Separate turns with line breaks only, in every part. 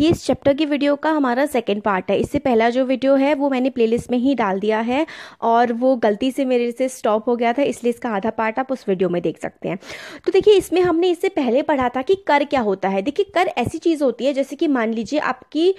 ये इस चैप्टर की वीडियो का हमारा सेकेंड पार्ट है इससे पहला जो वीडियो है वो मैंने प्लेलिस्ट में ही डाल दिया है और वो गलती से मेरे से स्टॉप हो गया था इसलिए इसका आधा पार्ट आप उस वीडियो में देख सकते हैं तो देखिए इसमें हमने इससे पहले पढ़ा था कि कर क्या होता है देखिए कर ऐसी चीज़ होती है जैसे कि मान लीजिए आपकी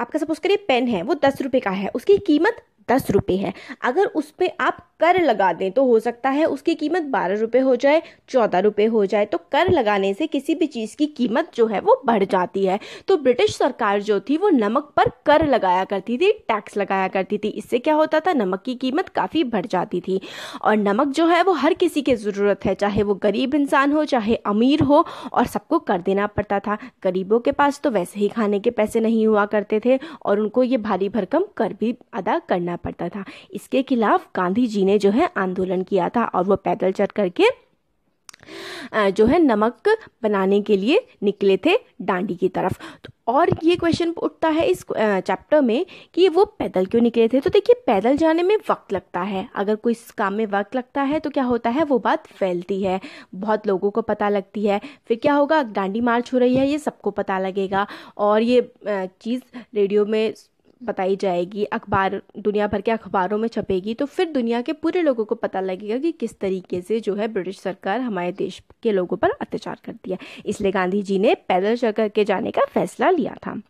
आपका सपोज करिए पेन है वो दस रुपये का है उसकी कीमत दस रुपये है अगर उस पर आप कर लगा दें तो हो सकता है उसकी कीमत बारह रुपये हो जाए चौदह रुपये हो जाए तो कर लगाने से किसी भी चीज़ की कीमत जो है वो बढ़ जाती है तो ब्रिटिश सरकार जो थी वो नमक पर कर लगाया करती थी टैक्स लगाया करती थी इससे क्या होता था नमक की कीमत काफ़ी बढ़ जाती थी और नमक जो है वो हर किसी की ज़रूरत है चाहे वो गरीब इंसान हो चाहे अमीर हो और सबको कर देना पड़ता था गरीबों के पास तो वैसे ही खाने के पैसे नहीं हुआ करते थे और उनको ये भारी भरकम कर भी अदा करना पड़ता था इसके खिलाफ गांधी जी ने जो है आंदोलन किया था और वो पैदल चल करके जो है नमक बनाने के लिए निकले थे डांडी की तरफ तो और ये क्वेश्चन उठता है इस चैप्टर में कि वो पैदल क्यों निकले थे तो देखिए पैदल जाने में वक्त लगता है अगर कोई इस काम में वक्त लगता है तो क्या होता है वो बात फैलती है बहुत लोगों को पता लगती है फिर क्या होगा डांडी मार्च हो रही है ये सबको पता लगेगा और ये चीज़ रेडियो में बताई जाएगी अखबार दुनिया भर के अखबारों में छपेगी तो फिर दुनिया के पूरे लोगों को पता लगेगा कि किस तरीके से जो है ब्रिटिश सरकार हमारे देश के लोगों पर अत्याचार करती है इसलिए गांधी जी ने पैदल चल करके जाने का फैसला लिया था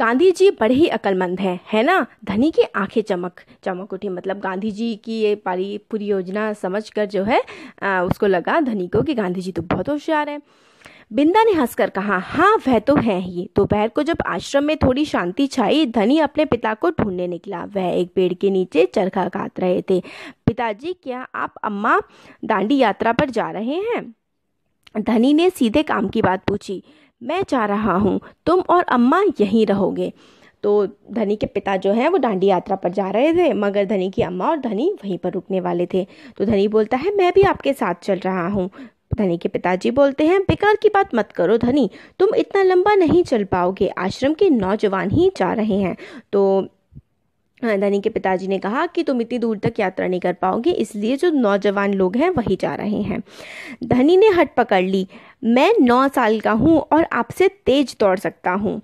गांधी जी बड़े ही अकलमंद हैं है ना धनी की आंखें चमक चमक उठी मतलब गांधी जी की ये पारी पूरी योजना समझ कर जो है आ, उसको लगा धनी को कि गांधी जी तो बहुत होशियार हैं बिंदा ने हंसकर कहा हाँ वह तो है ही दोपहर को जब आश्रम में थोड़ी शांति छाई धनी अपने पिता को ढूंढने निकला वह एक पेड़ के नीचे चरखा काट रहे थे पिताजी क्या आप अम्मा दांडी यात्रा पर जा रहे हैं धनी ने सीधे काम की बात पूछी मैं जा रहा हूँ तुम और अम्मा यहीं रहोगे तो धनी के पिता जो हैं वो डांडी यात्रा पर जा रहे थे मगर धनी की अम्मा और धनी वहीं पर रुकने वाले थे तो धनी बोलता है मैं भी आपके साथ चल रहा हूँ धनी के पिताजी बोलते हैं बेकार की बात मत करो धनी तुम इतना लंबा नहीं चल पाओगे आश्रम के नौजवान ही जा रहे हैं तो हाँ, धनी के पिताजी ने कहा कि तुम इतनी दूर तक यात्रा नहीं कर पाओगे इसलिए जो नौजवान लोग हैं वही जा रहे हैं धनी ने हट पकड़ ली मैं नौ साल का हूँ और आपसे तेज दौड़ सकता हूँ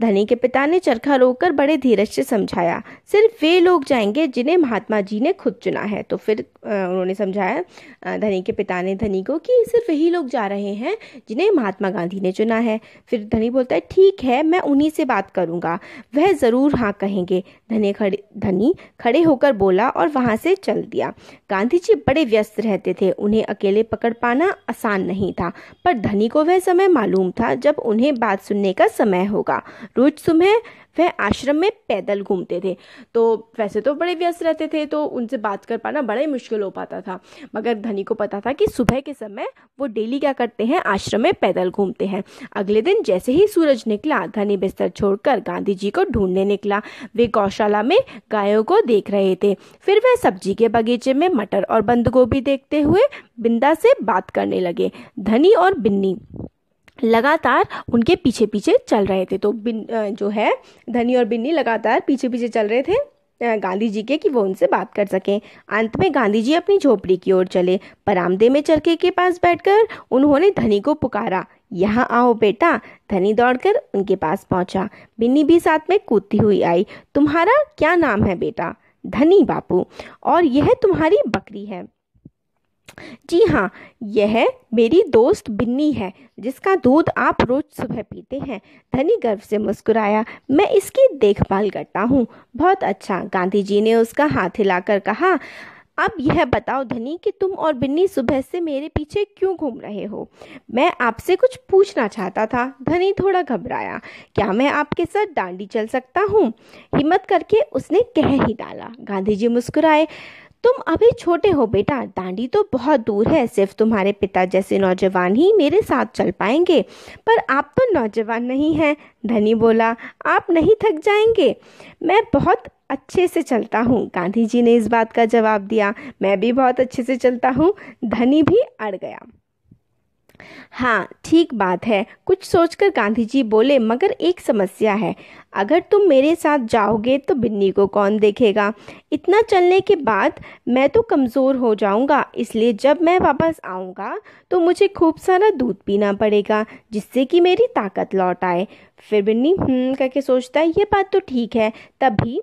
धनी के पिता ने चरखा रोककर बड़े धीरज से समझाया सिर्फ वे लोग जाएंगे जिन्हें महात्मा जी ने खुद चुना है तो फिर उन्होंने समझाया धनी के पिता ने धनी को कि सिर्फ वही लोग जा रहे हैं जिन्हें महात्मा गांधी ने चुना है फिर धनी बोलता है ठीक है मैं उन्हीं से बात करूंगा वह ज़रूर हाँ कहेंगे धनी खड़े धनी खड़े होकर बोला और वहाँ से चल दिया गांधी जी बड़े व्यस्त रहते थे उन्हें अकेले पकड़ पाना आसान नहीं था पर धनी को वह समय मालूम था जब उन्हें बात सुनने का समय होगा रोज सुबह वह आश्रम में पैदल घूमते थे तो वैसे तो बड़े व्यस्त रहते थे तो उनसे बात कर पाना बड़ा ही मुश्किल हो पाता था मगर धनी को पता था कि सुबह के समय वो डेली क्या करते हैं आश्रम में पैदल घूमते हैं अगले दिन जैसे ही सूरज निकला धनी बिस्तर छोड़कर गांधी जी को ढूंढने निकला वे गौशाला में गायों को देख रहे थे फिर वह सब्जी के बगीचे में मटर और बंद गोभी देखते हुए बिंदा से बात करने लगे धनी और बिन्नी लगातार उनके पीछे पीछे चल रहे थे तो बिन जो है धनी और बिन्नी लगातार पीछे पीछे चल रहे थे गांधी जी के कि वो उनसे बात कर सकें अंत में गांधी जी अपनी झोपड़ी की ओर चले बरामदे में चरखे के पास बैठकर उन्होंने धनी को पुकारा यहाँ आओ बेटा धनी दौड़कर उनके पास पहुँचा बिन्नी भी साथ में कूदती हुई आई तुम्हारा क्या नाम है बेटा धनी बापू और यह तुम्हारी बकरी है जी हाँ यह मेरी दोस्त बिन्नी है जिसका दूध आप रोज सुबह पीते हैं धनी गर्व से मुस्कुराया मैं इसकी देखभाल करता हूँ बहुत अच्छा गांधी जी ने उसका हाथ हिलाकर कहा अब यह बताओ धनी कि तुम और बिन्नी सुबह से मेरे पीछे क्यों घूम रहे हो मैं आपसे कुछ पूछना चाहता था धनी थोड़ा घबराया क्या मैं आपके साथ डांडी चल सकता हूँ हिम्मत करके उसने कह ही डाला गांधी जी मुस्कुराए तुम अभी छोटे हो बेटा दांडी तो बहुत दूर है सिर्फ तुम्हारे पिता जैसे नौजवान ही मेरे साथ चल पाएंगे पर आप तो नौजवान नहीं हैं धनी बोला आप नहीं थक जाएंगे मैं बहुत अच्छे से चलता हूँ गांधी जी ने इस बात का जवाब दिया मैं भी बहुत अच्छे से चलता हूँ धनी भी अड़ गया हाँ ठीक बात है कुछ सोचकर गांधी जी बोले मगर एक समस्या है अगर तुम मेरे साथ जाओगे तो बिन्नी को कौन देखेगा इतना चलने के बाद मैं तो कमज़ोर हो जाऊंगा इसलिए जब मैं वापस आऊंगा तो मुझे खूब सारा दूध पीना पड़ेगा जिससे कि मेरी ताकत लौट आए फिर बिन्नी हम्म, करके सोचता है ये बात तो ठीक है तभी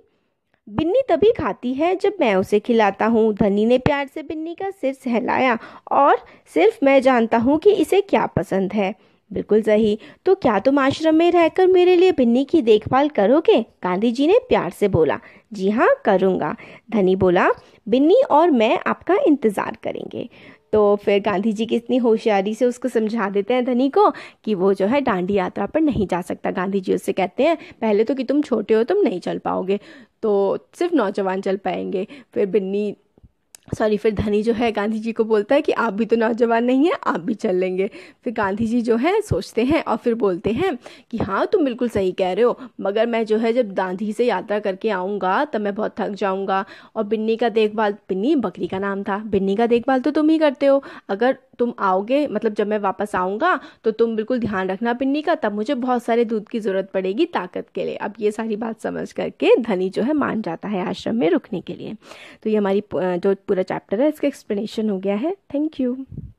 बिन्नी तभी खाती है जब मैं उसे खिलाता हूँ धनी ने प्यार से बिन्नी का सिर सहलाया और सिर्फ मैं जानता हूँ कि इसे क्या पसंद है बिल्कुल सही तो क्या तुम आश्रम में रहकर मेरे लिए बिन्नी की देखभाल करोगे गांधी जी ने प्यार से बोला जी हाँ करूँगा धनी बोला बिन्नी और मैं आपका इंतज़ार करेंगे तो फिर गांधी जी कितनी होशियारी से उसको समझा देते हैं धनी को कि वो जो है डांडी यात्रा पर नहीं जा सकता गांधी जी उससे कहते हैं पहले तो कि तुम छोटे हो तुम नहीं चल पाओगे तो सिर्फ नौजवान चल पाएंगे फिर बिन्नी सॉरी फिर धनी जो है गांधी जी को बोलता है कि आप भी तो नौजवान नहीं हैं आप भी चल लेंगे फिर गांधी जी जो है सोचते हैं और फिर बोलते हैं कि हाँ तुम बिल्कुल सही कह रहे हो मगर मैं जो है जब गांधी से यात्रा करके आऊँगा तब मैं बहुत थक जाऊँगा और बिन्नी का देखभाल बिन्नी बकरी का नाम था बिन्नी का देखभाल तो तुम ही करते हो अगर तुम आओगे मतलब जब मैं वापस आऊँगा तो तुम बिल्कुल ध्यान रखना बिन्नी का तब मुझे बहुत सारे दूध की ज़रूरत पड़ेगी ताकत के लिए अब ये सारी बात समझ करके धनी जो है मान जाता है आश्रम में रुकने के लिए तो ये हमारी जो पूरा चैप्टर है इसका एक्सप्लेनेशन हो गया है थैंक यू